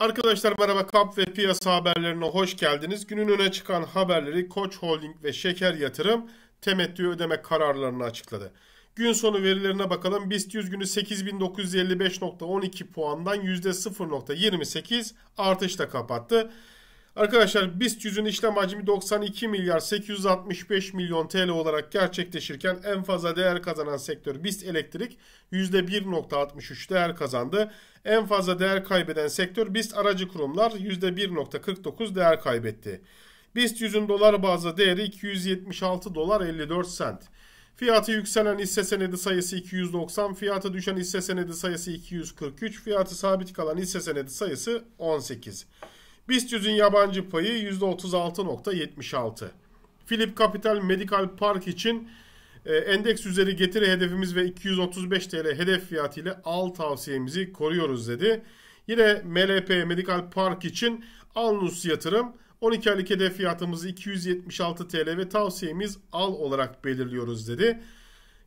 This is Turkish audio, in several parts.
Arkadaşlar merhaba kamp ve piyasa haberlerine hoş geldiniz. Günün öne çıkan haberleri Koç Holding ve Şeker Yatırım temettü ödeme kararlarını açıkladı. Gün sonu verilerine bakalım. BIST 100 günü 8955.12 puandan %0.28 artışla kapattı. Arkadaşlar BIST 100'ün işlem hacmi 92 milyar 865 milyon TL olarak gerçekleşirken en fazla değer kazanan sektör BIST elektrik %1.63 değer kazandı. En fazla değer kaybeden sektör BIST aracı kurumlar %1.49 değer kaybetti. BIST 100'ün dolar bazlı değeri 276 dolar 54 sent. Fiyatı yükselen hisse senedi sayısı 290, fiyatı düşen hisse senedi sayısı 243, fiyatı sabit kalan hisse senedi sayısı 18. BIST 100'ün yabancı payı %36.76. Philip Capital Medical Park için e, endeks üzeri getiri hedefimiz ve 235 TL hedef fiyatı ile al tavsiyemizi koruyoruz dedi. Yine MLP Medical Park için Alnus yatırım 12 aylık hedef fiyatımızı 276 TL ve tavsiyemiz al olarak belirliyoruz dedi.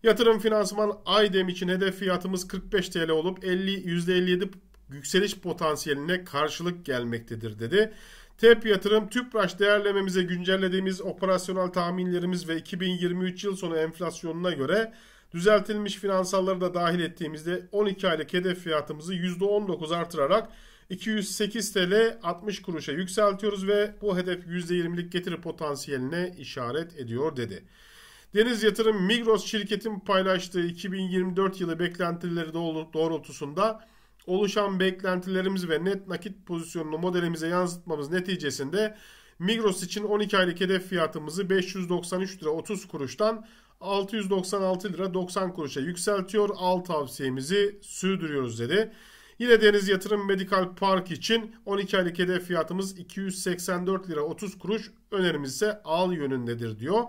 Yatırım finansman Aydem için hedef fiyatımız 45 TL olup 50 %57 yükseliş potansiyeline karşılık gelmektedir dedi. TEP yatırım TÜPRAŞ değerlememize güncellediğimiz operasyonel tahminlerimiz ve 2023 yıl sonu enflasyonuna göre düzeltilmiş finansalları da dahil ettiğimizde 12 aylık hedef fiyatımızı %19 artırarak 208 TL 60 kuruşa yükseltiyoruz ve bu hedef %20'lik getiri potansiyeline işaret ediyor dedi. Deniz Yatırım Migros şirketin paylaştığı 2024 yılı beklentileri doğrultusunda oluşan beklentilerimiz ve net nakit pozisyonunu modelimize yansıtmamız neticesinde Migros için 12 aylık hedef fiyatımızı 593 lira 30 kuruştan 696 lira 90 kuruşa yükseltiyor. Al tavsiyemizi sürdürüyoruz dedi. Yine Deniz Yatırım Medical Park için 12 aylık hedef fiyatımız 284 lira 30 kuruş. Önerimiz ise al yönündedir diyor.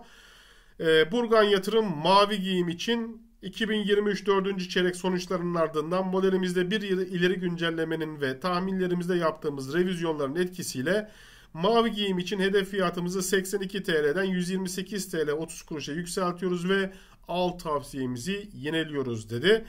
Ee, Burgan Yatırım Mavi Giyim için 2023 4. çeyrek sonuçlarının ardından modelimizde bir yıl ileri güncellemenin ve tahminlerimizde yaptığımız revizyonların etkisiyle mavi giyim için hedef fiyatımızı 82 TL'den 128 TL 30 kuruşa yükseltiyoruz ve al tavsiyemizi yeniliyoruz dedi.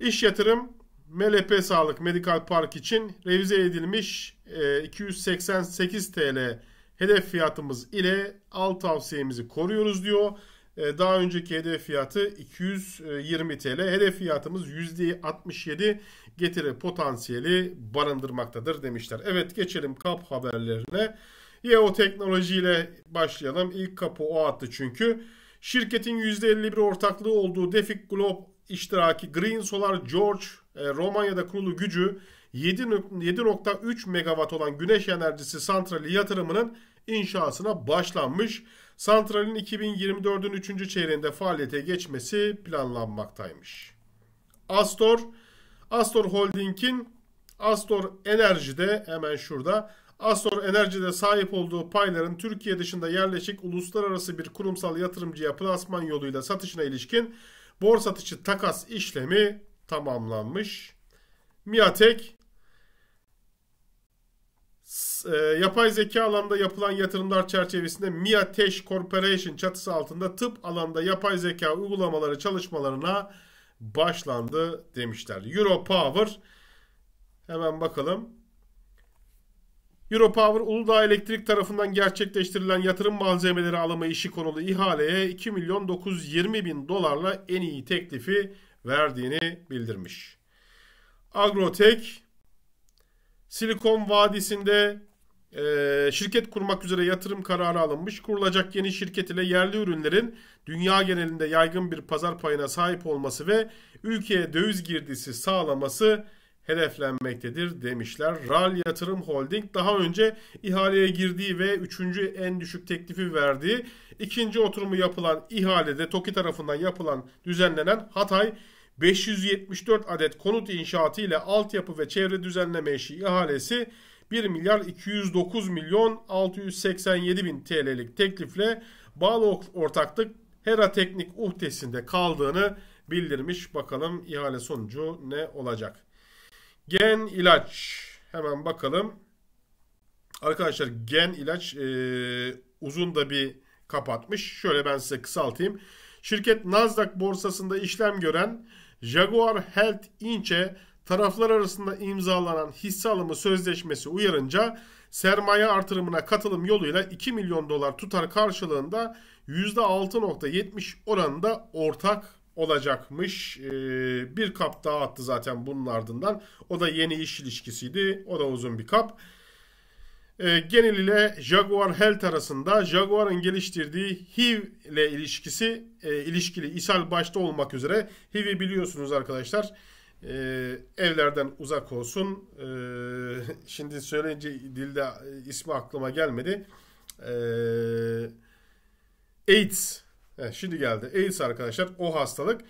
İş yatırım MLP Sağlık Medical Park için revize edilmiş 288 e, TL hedef fiyatımız ile al tavsiyemizi koruyoruz diyor. Ee, daha önceki hedef fiyatı 220 e, TL. Hedef fiyatımız %67 getiri potansiyeli barındırmaktadır demişler. Evet geçelim kap haberlerine. Yeo Teknoloji ile başlayalım. İlk kapı o attı çünkü. Şirketin %51 ortaklığı olduğu Defik Globe iştiraki Green Solar George e, Romanya'da kurulu gücü 7.3 megawatt olan güneş enerjisi santrali yatırımının inşasına başlanmış. Santralin 2024'ün 3. çeyreğinde faaliyete geçmesi planlanmaktaymış. Astor, Astor Holding'in Astor Enerji'de hemen şurada Astor Enerji'de sahip olduğu payların Türkiye dışında yerleşik uluslararası bir kurumsal yatırımcıya plasman yoluyla satışına ilişkin borsa satışı takas işlemi tamamlanmış. Miatek e, yapay zeka alanda yapılan yatırımlar çerçevesinde MIA Tech Corporation çatısı altında tıp alanda yapay zeka uygulamaları çalışmalarına başlandı demişler. Europower hemen bakalım. Europower Uludağ Elektrik tarafından gerçekleştirilen yatırım malzemeleri alımı işi konulu ihaleye 2 milyon 920 bin dolarla en iyi teklifi verdiğini bildirmiş. Agrotech Silikon Vadisi'nde e, şirket kurmak üzere yatırım kararı alınmış. Kurulacak yeni şirket ile yerli ürünlerin dünya genelinde yaygın bir pazar payına sahip olması ve ülkeye döviz girdisi sağlaması hedeflenmektedir demişler. RAL Yatırım Holding daha önce ihaleye girdiği ve 3. en düşük teklifi verdiği ikinci oturumu yapılan ihalede TOKİ tarafından yapılan düzenlenen Hatay 574 adet konut inşaatı ile altyapı ve çevre düzenleme işi ihalesi 1 milyar 209 milyon 687 bin TL'lik teklifle bağlı ortaklık Hera Teknik uhdesinde kaldığını bildirmiş. Bakalım ihale sonucu ne olacak? Gen ilaç. Hemen bakalım. Arkadaşlar gen ilaç e, uzun da bir kapatmış. Şöyle ben size kısaltayım. Şirket Nasdaq borsasında işlem gören Jaguar Health Inc.'e taraflar arasında imzalanan hisse alımı sözleşmesi uyarınca sermaye artırımına katılım yoluyla 2 milyon dolar tutar karşılığında %6.70 oranında ortak olacakmış. E, bir kap daha attı zaten bunun ardından. O da yeni iş ilişkisiydi. O da uzun bir kap. E, genel ile Jaguar Health arasında Jaguar'ın geliştirdiği HIV ile ilişkisi e, ilişkili ishal başta olmak üzere HIV'i biliyorsunuz arkadaşlar. E, evlerden uzak olsun. E, şimdi söyleyince dilde ismi aklıma gelmedi. E, AIDS. Heh, şimdi geldi. AIDS arkadaşlar o hastalık.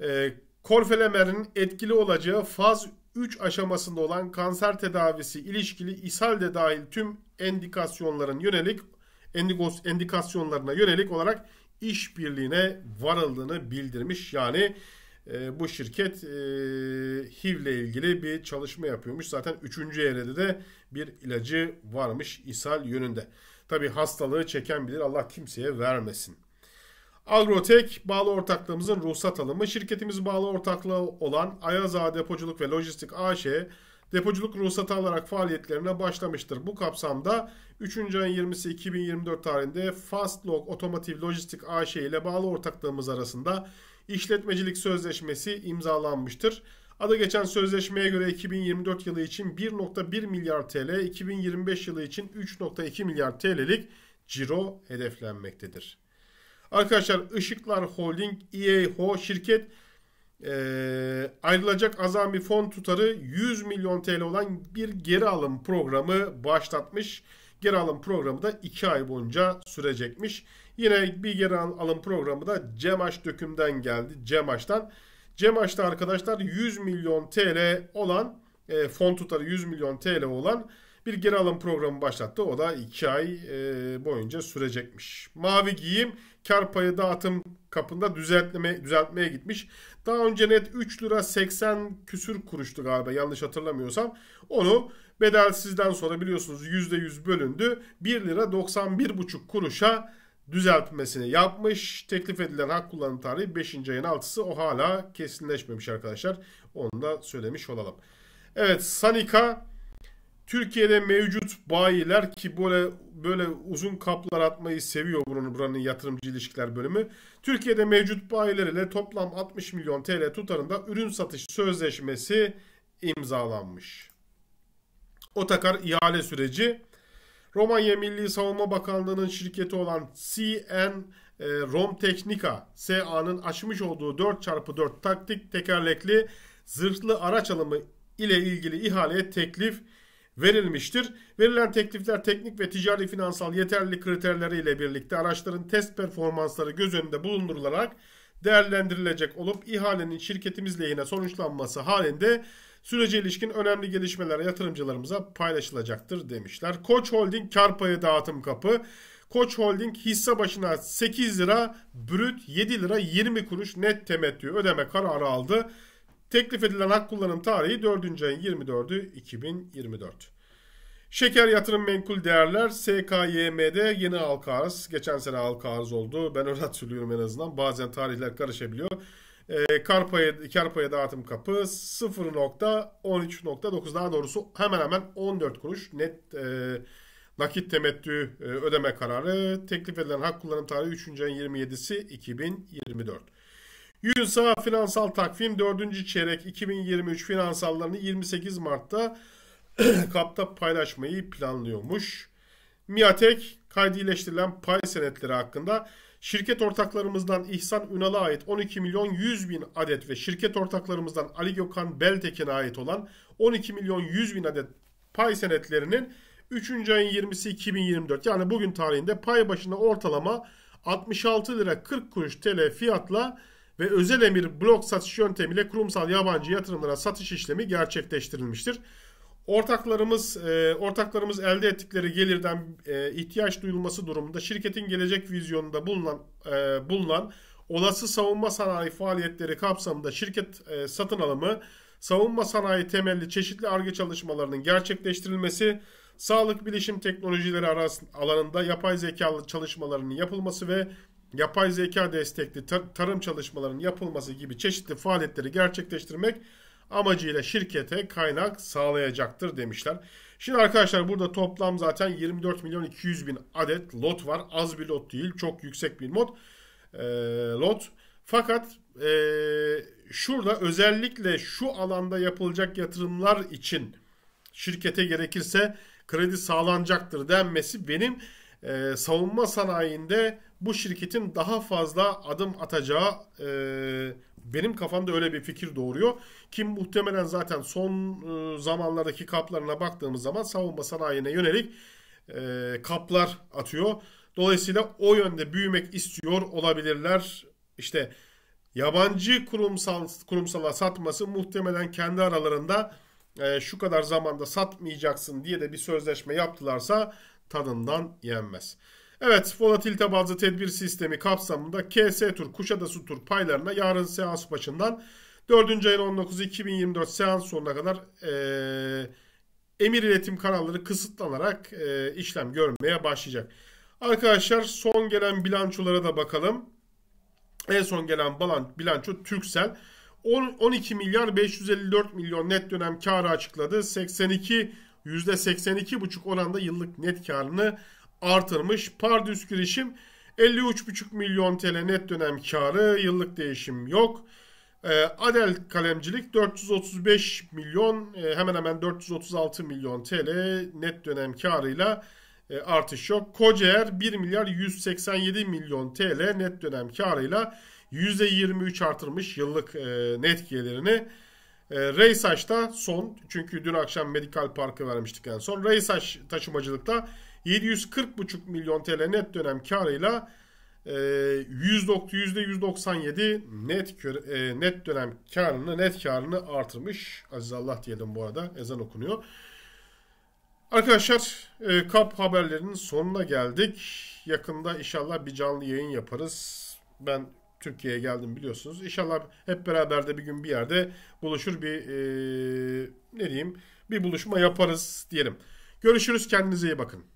E, Korfelemer'in etkili olacağı faz 3 aşamasında olan kanser tedavisi ilişkili ishal de dahil tüm endikasyonların yönelik endikos, endikasyonlarına yönelik olarak işbirliğine varıldığını bildirmiş. Yani e, bu şirket e, HIV ile ilgili bir çalışma yapıyormuş. Zaten 3. evrede de bir ilacı varmış ishal yönünde. Tabi hastalığı çeken bilir Allah kimseye vermesin. Agrotek bağlı ortaklığımızın ruhsat alımı. Şirketimiz bağlı ortaklığı olan Ayaz Depoculuk ve Lojistik AŞ depoculuk ruhsatı alarak faaliyetlerine başlamıştır. Bu kapsamda 3. ayın 20'si 2024 tarihinde Fastlog Otomotiv Lojistik AŞ ile bağlı ortaklığımız arasında işletmecilik sözleşmesi imzalanmıştır. Ada geçen sözleşmeye göre 2024 yılı için 1.1 milyar TL, 2025 yılı için 3.2 milyar TL'lik ciro hedeflenmektedir. Arkadaşlar Işıklar Holding, İEHO şirket e, ayrılacak azami fon tutarı 100 milyon TL olan bir geri alım programı başlatmış. Geri alım programı da 2 ay boyunca sürecekmiş. Yine bir geri alım programı da Cemaş dökümden geldi. Cemaş'tan. Cemaş'ta arkadaşlar 100 milyon TL olan e, fon tutarı 100 milyon TL olan bir geri alım programı başlattı. O da 2 ay e, boyunca sürecekmiş. Mavi giyim kar payı dağıtım kapında düzeltme, düzeltmeye gitmiş. Daha önce net 3 lira 80 küsür kuruştu galiba yanlış hatırlamıyorsam. Onu bedelsizden sonra biliyorsunuz %100 bölündü. 1 lira 91,5 kuruşa düzeltmesini yapmış. Teklif edilen hak kullanım tarihi 5. ayın 6'sı. O hala kesinleşmemiş arkadaşlar. Onu da söylemiş olalım. Evet Sanika Türkiye'de mevcut bayiler ki böyle böyle uzun kaplar atmayı seviyor bunun buranın yatırımcı ilişkiler bölümü. Türkiye'de mevcut bayiler ile toplam 60 milyon TL tutarında ürün satış sözleşmesi imzalanmış. Otakar ihale süreci Romanya Milli Savunma Bakanlığı'nın şirketi olan CN e, Rom Teknika SA'nın açmış olduğu 4x4 taktik tekerlekli zırhlı araç alımı ile ilgili ihaleye teklif verilmiştir. Verilen teklifler teknik ve ticari finansal yeterlilik kriterleriyle birlikte araçların test performansları göz önünde bulundurularak değerlendirilecek olup ihalenin şirketimiz lehine sonuçlanması halinde sürece ilişkin önemli gelişmeler yatırımcılarımıza paylaşılacaktır demişler. Koç Holding kar payı dağıtım kapı. Koç Holding hisse başına 8 lira brüt 7 lira 20 kuruş net temettü ödeme kararı aldı. Teklif edilen hak kullanım tarihi 4. ayın 24'ü 2024. Şeker yatırım menkul değerler SKYM'de yeni halka arz. Geçen sene halka arz oldu. Ben öyle hatırlıyorum en azından. Bazen tarihler karışabiliyor. E, ee, kar, payı, dağıtım kapı 0.13.9 daha doğrusu hemen hemen 14 kuruş net e, nakit temettü e, ödeme kararı. Teklif edilen hak kullanım tarihi 3. ayın 27'si 2024. Yusa finansal takvim 4. çeyrek 2023 finansallarını 28 Mart'ta kapta paylaşmayı planlıyormuş. Miatek kaydileştirilen pay senetleri hakkında şirket ortaklarımızdan İhsan Ünal'a ait 12 milyon 100 bin adet ve şirket ortaklarımızdan Ali Gökhan Beltekin'e ait olan 12 milyon 100 bin adet pay senetlerinin 3. ayın 20'si 2024 yani bugün tarihinde pay başına ortalama 66 lira 40 kuruş TL fiyatla ve özel emir blok satış yöntemiyle kurumsal yabancı yatırımlara satış işlemi gerçekleştirilmiştir. Ortaklarımız e, ortaklarımız elde ettikleri gelirden e, ihtiyaç duyulması durumunda şirketin gelecek vizyonunda bulunan e, bulunan olası savunma sanayi faaliyetleri kapsamında şirket e, satın alımı, savunma sanayi temelli çeşitli arge çalışmalarının gerçekleştirilmesi, sağlık bilişim teknolojileri arasında alanında yapay zekalı çalışmalarının yapılması ve yapay zeka destekli tar tarım çalışmalarının yapılması gibi çeşitli faaliyetleri gerçekleştirmek amacıyla şirkete kaynak sağlayacaktır demişler. Şimdi arkadaşlar burada toplam zaten 24 milyon 200 bin adet lot var. Az bir lot değil çok yüksek bir mod, e, lot. Fakat e, şurada özellikle şu alanda yapılacak yatırımlar için şirkete gerekirse kredi sağlanacaktır denmesi benim e, savunma sanayinde bu şirketin daha fazla adım atacağı e, benim kafamda öyle bir fikir doğuruyor. Kim muhtemelen zaten son e, zamanlardaki kaplarına baktığımız zaman savunma sanayine yönelik e, kaplar atıyor. Dolayısıyla o yönde büyümek istiyor olabilirler. İşte yabancı kurumsal kurumsala satması muhtemelen kendi aralarında e, şu kadar zamanda satmayacaksın diye de bir sözleşme yaptılarsa tadından yenmez. Evet volatilite bazlı tedbir sistemi kapsamında KS tur Kuşadası tur paylarına yarın seans başından 4. ayın 19 2024 seans sonuna kadar e, emir iletim kanalları kısıtlanarak e, işlem görmeye başlayacak. Arkadaşlar son gelen bilançolara da bakalım. En son gelen bilanço Türksel. 10, 12 milyar 554 milyon net dönem karı açıkladı. 82 %82,5 oranda yıllık net karını açıkladı artırmış. Pardüs girişim 53,5 milyon TL net dönem karı yıllık değişim yok. Ee, Adel kalemcilik 435 milyon ee, hemen hemen 436 milyon TL net dönem karıyla e, artış yok. Kocaer 1 milyar 187 milyon TL net dönem karıyla %23 artırmış yıllık e, net gelirini. E, Reysaç da son çünkü dün akşam Medikal Park'ı vermiştik en son. Reysaç taşımacılıkta 740,5 milyon TL net dönem karıyla e, %197 net e, net dönem karını net karını artırmış. Aziz Allah diyelim bu arada ezan okunuyor. Arkadaşlar e, KAP haberlerinin sonuna geldik. Yakında inşallah bir canlı yayın yaparız. Ben Türkiye'ye geldim biliyorsunuz. İnşallah hep beraber de bir gün bir yerde buluşur bir e, ne diyeyim bir buluşma yaparız diyelim. Görüşürüz kendinize iyi bakın.